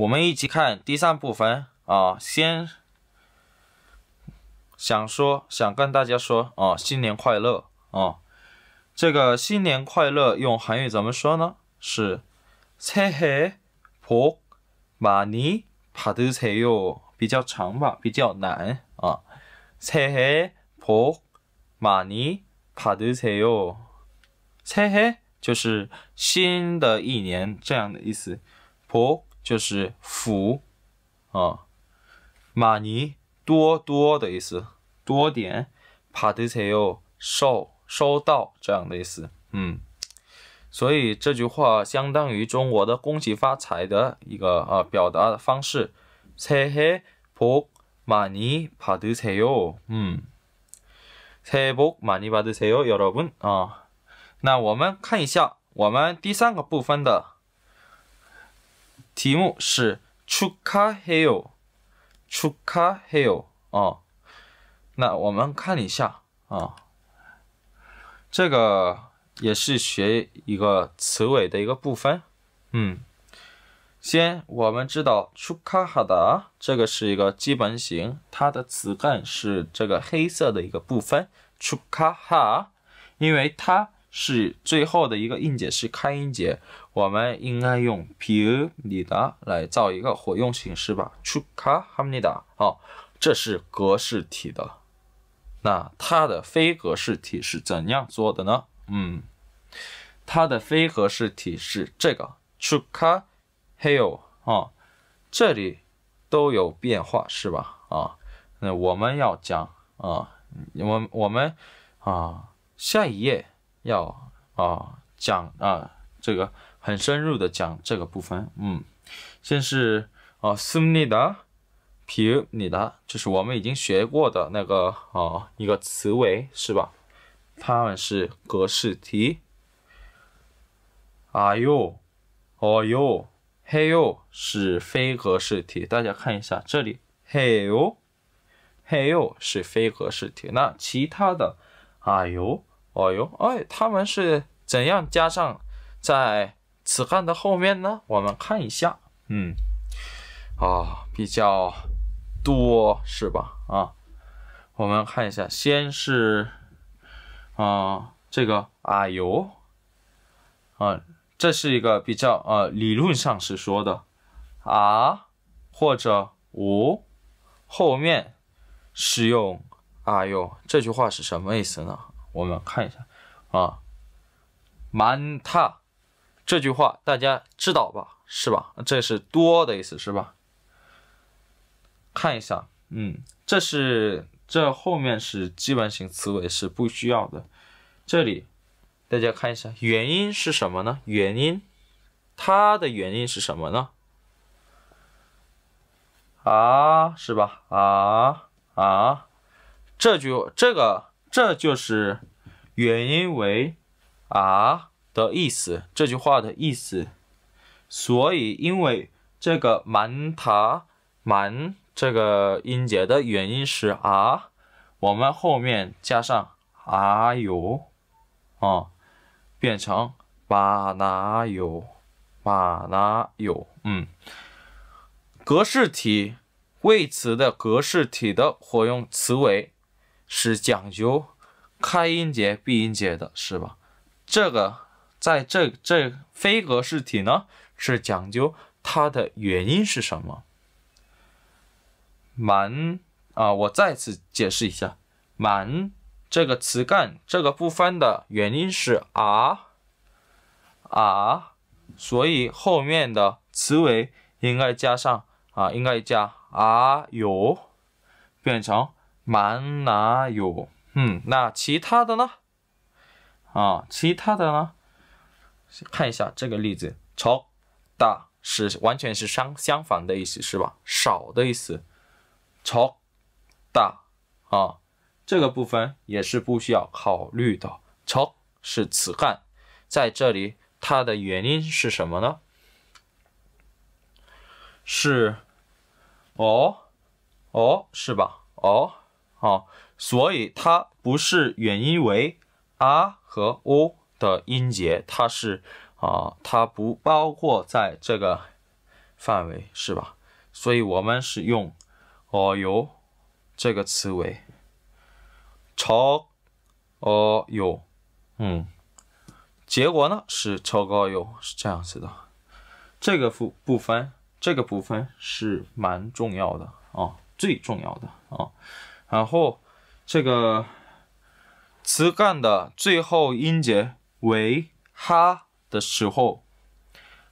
我们一起看第三部分啊，先想说想跟大家说啊，新年快乐啊！这个新年快乐用韩语怎么说呢？是새해복많이받으세 요， 比较长吧，比较难啊。새해복많이받으세 요， 새해就是新的一年这样的意思， 복。 就是福啊，马尼多多的意思，多点，帕德세哦，收收到这样的意思，嗯，所以这句话相当于中国的恭喜发财的一个啊表达的方式，새해복많이받으세 요， 嗯，새해복많이받으세 요， 여러분啊，那我们看一下我们第三个部分的。题目是 c h u k a h i o c h u k a h i 啊，那我们看一下啊，这个也是学一个词尾的一个部分。嗯，先我们知道 c h u k a h a 这个是一个基本形，它的词干是这个黑色的一个部分 c h u k a 因为它。是最后的一个音节是开音节，我们应该用皮尔里 a 来造一个活用形式吧，chuka hamida 啊，这是格式体的。那它的非格式体是怎样做的呢？嗯，它的非格式体是这个 chuka heo 啊，这里都有变化是吧？啊，那我们要讲啊，我我们啊，下一页。要啊，讲啊，这个很深入的讲这个部分。嗯，先是啊 s u m i d a 就是我们已经学过的那个啊，一个词尾是吧？它们是格式题。啊哟，哦哟，嘿哟，是非格式题。大家看一下这里，嘿哟，嘿哟，是非格式题。那其他的啊哟。哎呦，哎，他们是怎样加上在此汉的后面呢？我们看一下，嗯，啊，比较多是吧？啊，我们看一下，先是啊，这个啊哟，啊，这是一个比较呃，理论上是说的啊，或者无后面使用啊哟这句话是什么意思呢？我们看一下啊，man ta 这句话大家知道吧？是吧？这是多的意思是吧？看一下，嗯，这是这后面是基本型词尾是不需要的。这里大家看一下原因是什么呢？原因它的原因是什么呢？啊，是吧？啊啊，这句这个。这就是原因为啊的意思，这句话的意思。所以，因为这个满塔满这个音节的原因是啊，我们后面加上啊有啊，变成巴拿有巴拿有。嗯，格式体谓词的格式体的活用词尾。是讲究开音节、闭音节的，是吧？这个在这这非格式体呢，是讲究它的原因是什么？满啊，我再次解释一下，满这个词干这个不分的原因是啊啊，所以后面的词尾应该加上啊，应该加啊有，变成。蛮哪有？嗯，那其他的呢？啊，其他的呢？看一下这个例子，超大是完全是相相反的意思是吧？少的意思，超大啊，这个部分也是不需要考虑的。超是此干，在这里它的原因是什么呢？是，哦，哦，是吧？哦。啊，所以它不是元音为 r 和 o 的音节，它是啊，它不包括在这个范围，是吧？所以我们是用哦哟 o 这个词尾，超 h 哟，o 嗯，结果呢是超高哟，是这样子的。这个部部分，这个部分是蛮重要的啊，最重要的啊。然后，这个词干的最后音节为“哈”的时候，“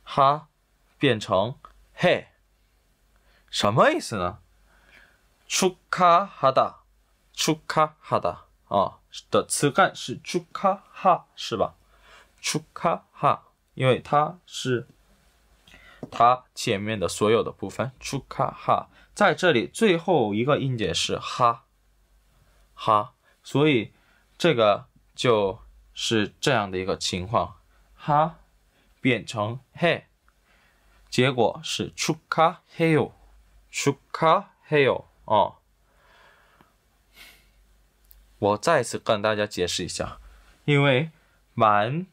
哈”变成“嘿”，什么意思呢出卡哈达，出卡哈达啊的词干是出卡哈是吧出卡哈，因为它是它前面的所有的部分出卡哈，在这里最后一个音节是“哈”。哈，所以这个就是这样的一个情况，哈，变成嘿，结果是出卡嘿哟，出卡嘿哟哦。我再次跟大家解释一下，因为满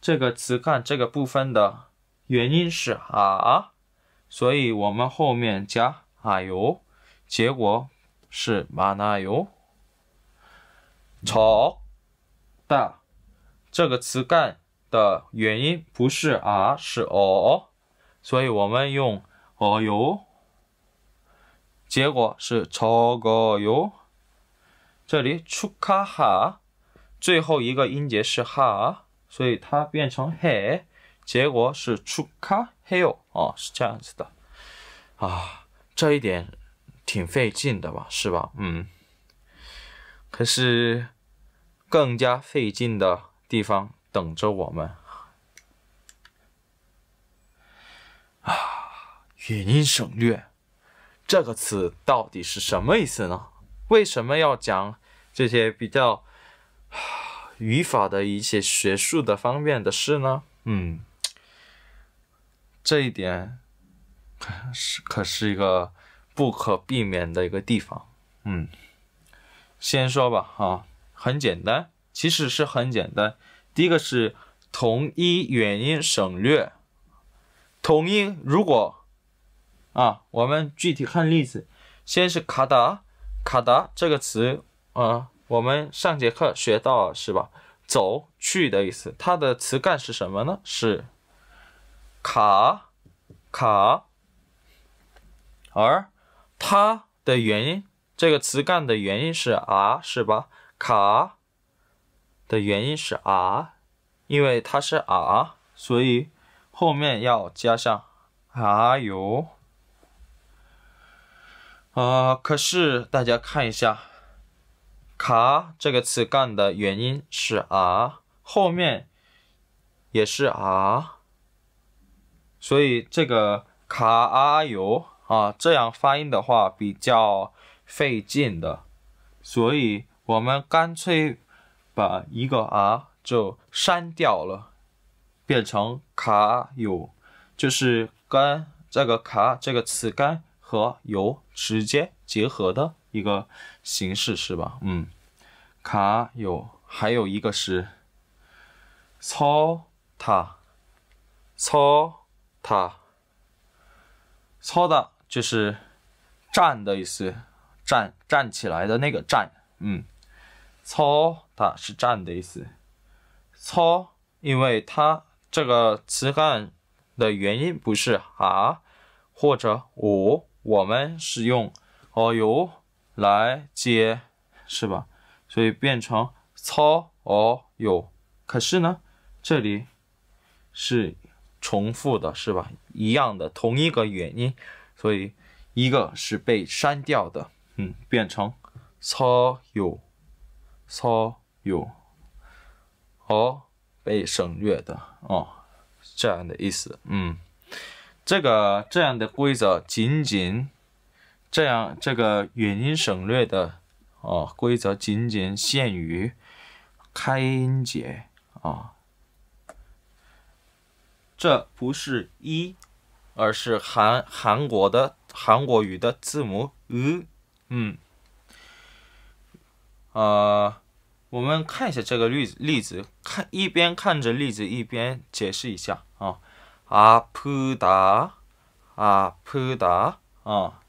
这个词干这个部分的原因是啊，所以我们后面加啊哟，结果是马啊哟。超的这个词干的元音不是啊，是哦，所以我们用哦哟，结果是超高哟。这里出卡哈，最后一个音节是哈，所以它变成嘿，结果是出卡嘿哟，哦，是这样子的啊，这一点挺费劲的吧，是吧？嗯，可是。更加费劲的地方等着我们啊！原因省略这个词到底是什么意思呢？为什么要讲这些比较语法的一些学术的方面的事呢？嗯，这一点可是可是一个不可避免的一个地方。嗯，先说吧，啊。很简单，其实是很简单。第一个是同一元音省略，同音如果啊，我们具体看例子。先是卡达卡达这个词啊，我们上节课学到是吧？走去的意思，它的词干是什么呢？是卡卡，而它的原因，这个词干的原因是啊，是吧？卡的原因是啊，因为它是啊，所以后面要加上啊油啊。可是大家看一下，卡这个词干的原因是啊，后面也是啊，所以这个卡啊油啊这样发音的话比较费劲的，所以。我们干脆把一个“ r 就删掉了，变成“卡有，就是跟这个“卡”这个词根和“油”直接结合的一个形式，是吧？嗯，“卡有，还有一个是“操塔”，“操塔”，“操的”就是“站”的意思，站站起来的那个“站”，嗯。操，它是站的意思。操，因为它这个词干的原因不是啊或者我我们是用哦哟来接是吧？所以变成操哦哟。可是呢，这里是重复的，是吧？一样的，同一个原因，所以一个是被删掉的，嗯，变成操有。所有哦被省略的哦这样的意思，嗯，这个这样的规则仅仅这样这个元音省略的哦规则仅仅限于开音节啊，这不是一，而是韩韩国的韩国语的字母 u。嗯。呃，我们看一下这个例子例子，看一边看着例子一边解释一下啊。阿普达，阿普达啊，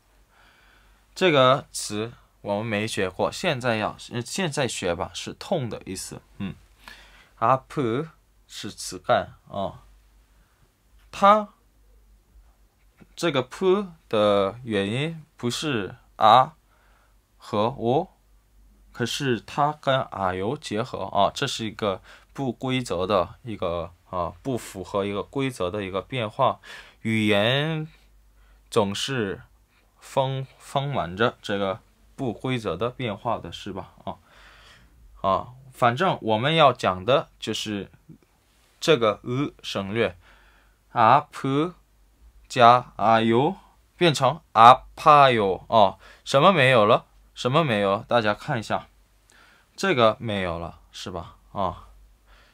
这个词我们没学过，现在要现在学吧，是痛的意思。嗯，阿普是词干啊，它这个普的原因不是啊和我。可是它跟阿 u 结合啊，这是一个不规则的一个啊，不符合一个规则的一个变化，语言总是丰丰满着这个不规则的变化的是吧？啊啊，反正我们要讲的就是这个呃省略阿普加阿 u 变成阿帕尤啊，什么没有了？什么没有？大家看一下，这个没有了，是吧？啊，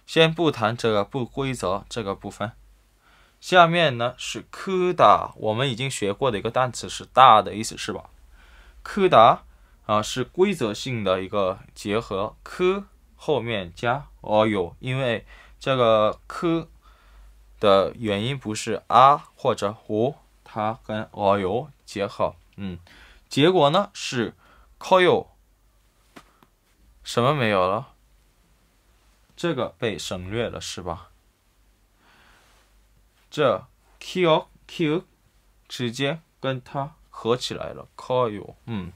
先不谈这个不规则这个部分。下面呢是科达，我们已经学过的一个单词，是大的意思，是吧？科达啊，是规则性的一个结合，科后面加哦哟，因为这个科的原因不是啊或者胡，它跟哦哟结合，嗯，结果呢是。call you，什么没有了？这个被省略了是吧？这 kill kill 直接跟它合起来了，call you，嗯，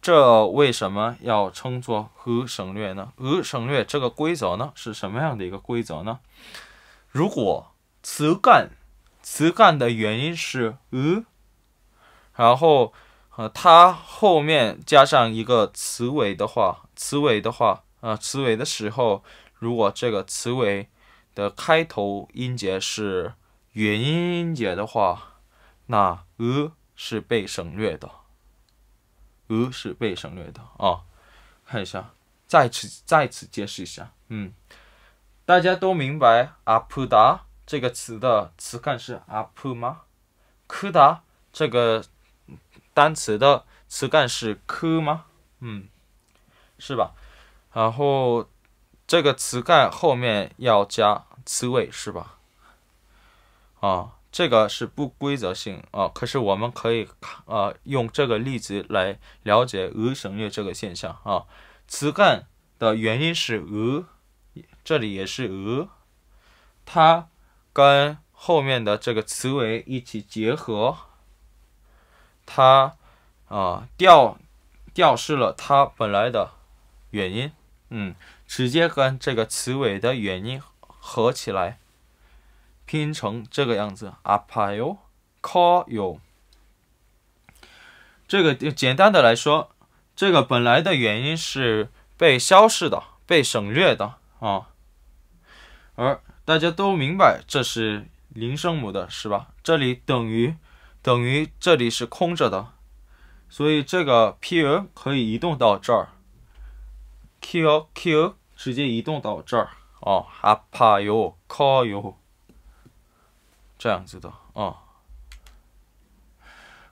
这为什么要称作“和省略”呢？“和省略”这个规则呢是什么样的一个规则呢？如果词干词干的原因是“呃，然后。呃，它后面加上一个词尾的话，词尾的话，啊，词尾的时候，如果这个词尾的开头音节是元音音节的话，那呃是被省略的，呃是被省略的啊。看一下，再次再次解释一下，嗯，大家都明白阿普达这个词的词干是阿普吗？柯达这个。单词的词干是科吗？嗯，是吧？然后这个词干后面要加词尾，是吧？啊，这个是不规则性啊。可是我们可以看啊，用这个例子来了解俄省略这个现象啊。词干的原因是俄，这里也是俄，它跟后面的这个词尾一起结合。它啊，掉掉试了它本来的原因，嗯，直接跟这个词尾的原因合起来拼成这个样子。阿，call you。这个简单的来说，这个本来的原因是被消逝的、被省略的啊。而大家都明白这是零声母的，是吧？这里等于。等于这里是空着的，所以这个 P u 可以移动到这儿，Q Q 直接移动到这儿，哦，up U call U 这样子的，哦，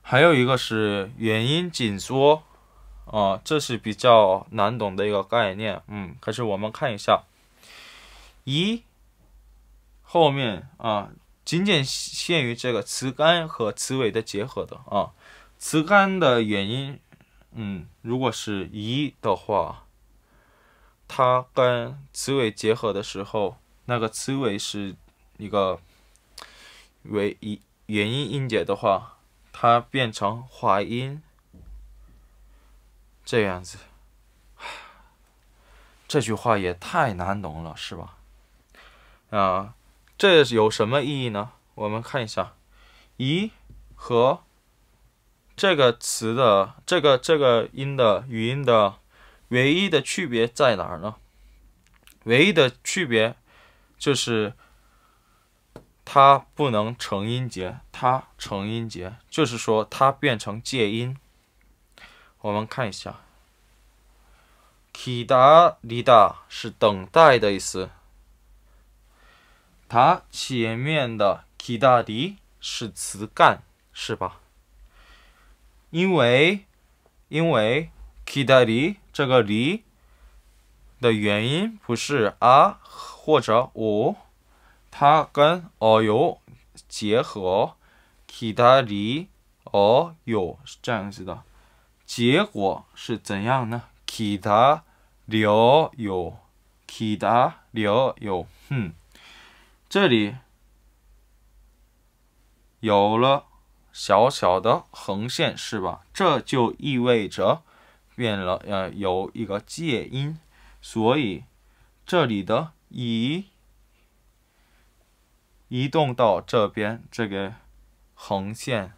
还有一个是元音紧缩，啊，这是比较难懂的一个概念，嗯，可是我们看一下，咦，后面啊。仅仅限于这个词干和词尾的结合的啊，词干的元音，嗯，如果是“一”的话，它跟词尾结合的时候，那个词尾是一个为一元音音节的话，它变成化音这样子。这句话也太难懂了，是吧？啊。这有什么意义呢？我们看一下，“咦”和这个词的这个这个音的语音的唯一的区别在哪儿呢？唯一的区别就是它不能成音节，它成音节就是说它变成介音。我们看一下，“kida lida” 是等待的意思。它前面的キタリ是词干，是吧？因为因为 a タリ这个リ的原因不是啊，或者お，它跟 o 有结合キタリ o 有是这样子的。结果是怎样呢？キタリおゆ、キタリ o ゆ，哼。这里有了小小的横线，是吧？这就意味着变了，呃，有一个介音，所以这里的“移移动到这边这个横线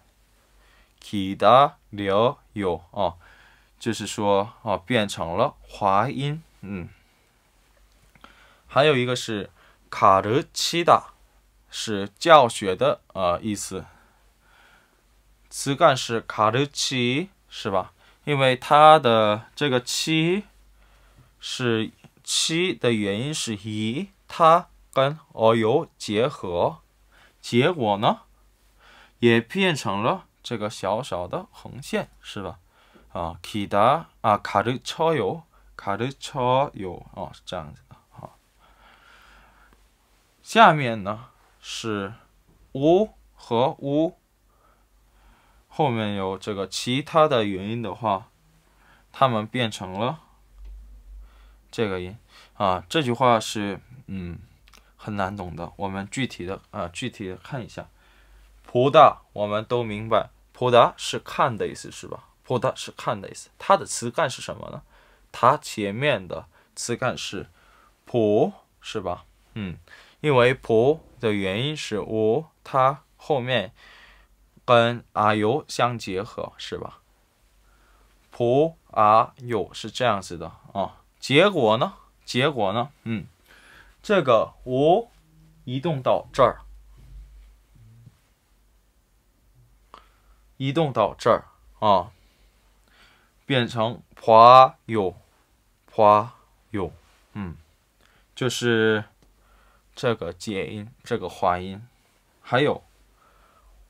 起的，留有啊，就是说啊，变成了滑音，嗯，还有一个是。卡德奇达是教学的呃意思，词干是卡德奇是吧？因为它的这个七是七的原因是一，它跟哦尤结合，结果呢也变成了这个小小的横线是吧？啊，奇达啊，卡德车尤，卡德车尤哦这样子。下面呢是无和无，后面有这个其他的原因的话，他们变成了这个音啊。这句话是嗯很难懂的，我们具体的啊具体的看一下。普达我们都明白，普达是看的意思是吧？普达是看的意思，它的词干是什么呢？它前面的词干是普是吧？嗯。因为破的原因是无，它后面跟 you 相结合，是吧？you 是这样子的啊，结果呢？结果呢？嗯，这个无移动到这儿，移动到这儿啊，变成破有，破有，嗯，就是。这个介音，这个滑音，还有，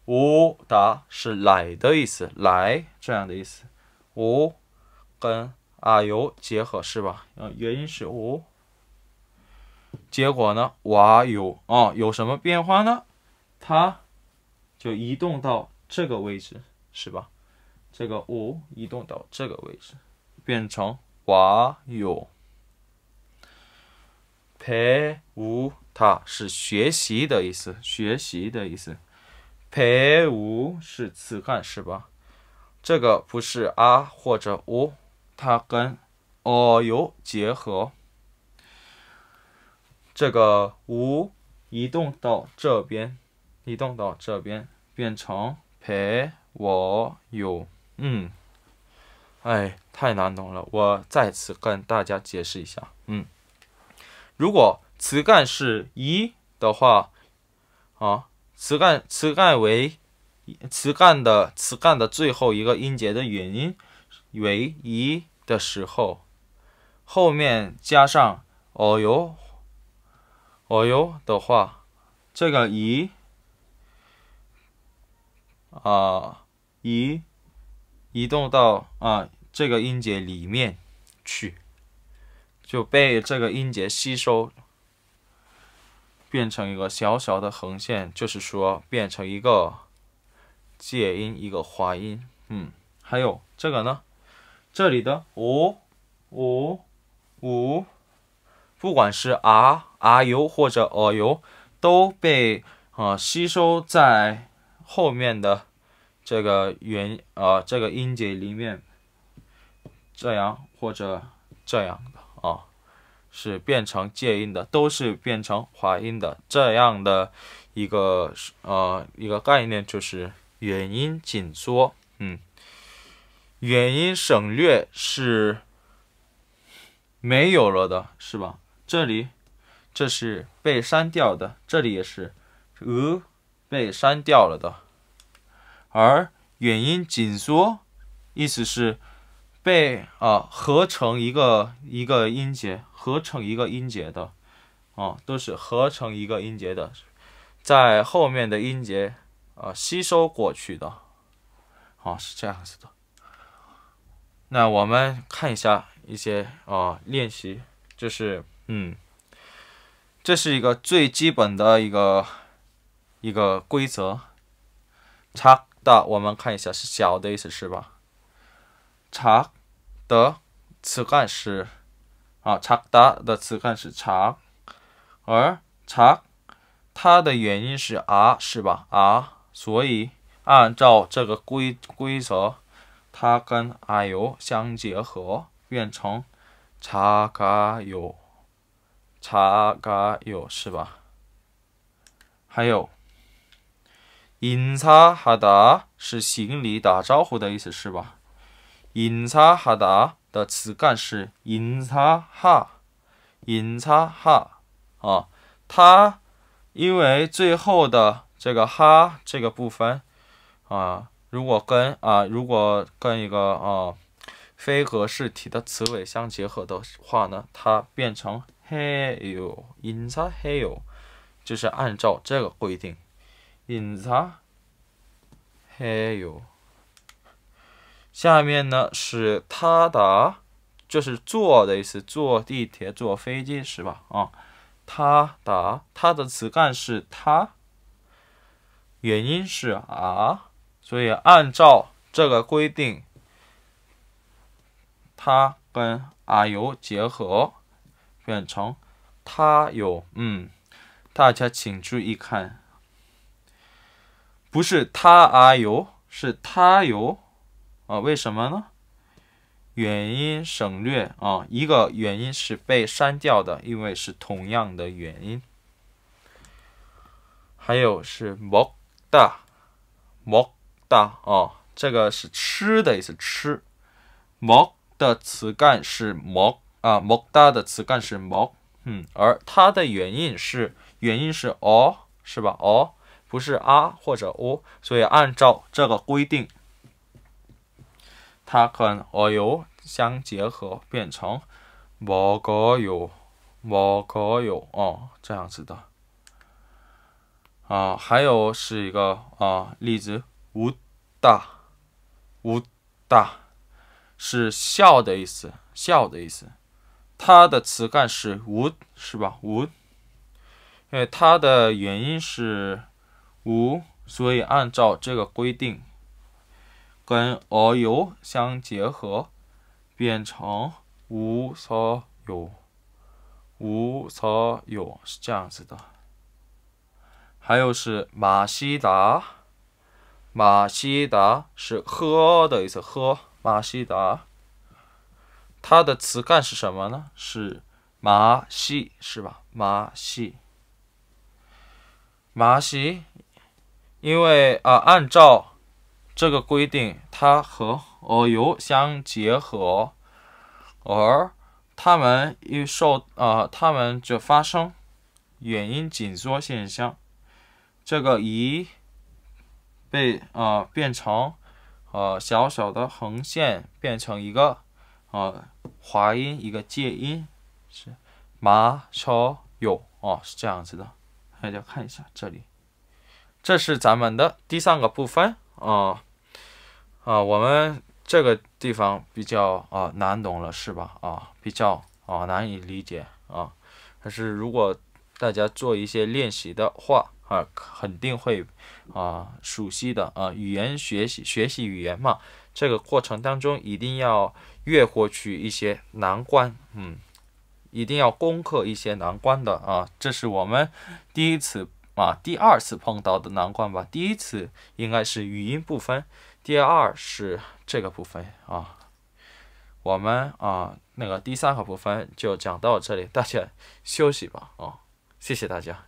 吾达是来的意思，来这样的意思，吾跟啊 u 结合是吧？啊，原因是吾，结果呢，哇有啊有什么变化呢？它就移动到这个位置是吧？这个吾移动到这个位置，变成哇有，陪吾。它是学习的意思，学习的意思。陪我是此汉是吧？这个不是啊或者我，它跟哦有结合。这个我移动到这边，移动到这边变成陪我有嗯，哎，太难懂了，我再次跟大家解释一下嗯，如果。词干是“一”的话，啊，词干词干为词干的词干的最后一个音节的元音为“一”的时候，后面加上哦呦哦呦的话，这个“一”啊，一移动到啊这个音节里面去，就被这个音节吸收。变成一个小小的横线，就是说变成一个介音一个滑音，嗯，还有这个呢，这里的五五五，不管是啊啊 u 或者啊 u，都被呃吸收在后面的这个元呃这个音节里面，这样或者这样的啊。是变成介音的，都是变成滑音的，这样的一个呃一个概念就是元音紧缩，嗯，元音省略是没有了的，是吧？这里这是被删掉的，这里也是，呃被删掉了的，而元音紧缩意思是。被啊合成一个一个音节，合成一个音节的，啊都是合成一个音节的，在后面的音节啊吸收过去的，哦是这样子的。那我们看一下一些啊练习，就是嗯，这是一个最基本的一个一个规则。的，我们看一下是小的意思是吧？查的词干是啊，查达的词干是查，而查它的原因是啊，是吧啊，所以按照这个规规则，它跟啊有相结合变成查嘎有，查嘎有是吧？还有，引查哈达是行礼打招呼的意思，是吧？인사하다的词干是인사 하， 인사 하， 啊，它因为最后的这个哈这个部分啊，如果跟啊如果跟一个啊非格式体的词尾相结合的话呢，它变成해 요， 인사해 요， 就是按照这个规定，인사해 요。 下面呢是他达，就是坐的意思，坐地铁、坐飞机是吧？啊，他达，他的词干是他，原因是啊，所以按照这个规定，他跟 are 结合变成他有。嗯，大家请注意看，不是他 are，是他有。啊，为什么呢？原因省略啊，一个原因是被删掉的，因为是同样的原因。还有是モダモダ啊，这个是吃的，意思吃。モ的词干是モ啊，モダ的词干是モ，嗯，而它的原因是原因是哦，是吧？哦，不是啊或者哦，所以按照这个规定。它和 i l 相结合，变成无阿尤，无阿尤哦，这样子的。啊，还有是一个啊例子，无大，无大是笑的意思，笑的意思。它的词干是无，是吧？无，因为它的原因是无，所以按照这个规定。跟阿尤相结合，变成无所有。无所有是这样子的。还有是马西达，马西达是喝的意思，喝马西达。它的词干是什么呢？是马西，是吧？马西，马西，因为啊，按照。这个规定，它和喉油相结合，而它们一受啊，它们就发生元音紧缩现象。这个“一”被啊变成呃小小的横线，变成一个啊滑音，一个介音是“马车有啊，是这样子的。大家看一下这里，这是咱们的第三个部分。啊，啊，我们这个地方比较啊难懂了，是吧？啊，比较啊难以理解啊。但是如果大家做一些练习的话，啊，肯定会啊熟悉的啊。语言学习，学习语言嘛，这个过程当中一定要越过去一些难关，嗯，一定要攻克一些难关的啊。这是我们第一次。啊，第二次碰到的难关吧。第一次应该是语音部分，第二是这个部分啊。我们啊，那个第三个部分就讲到这里，大家休息吧。啊，谢谢大家。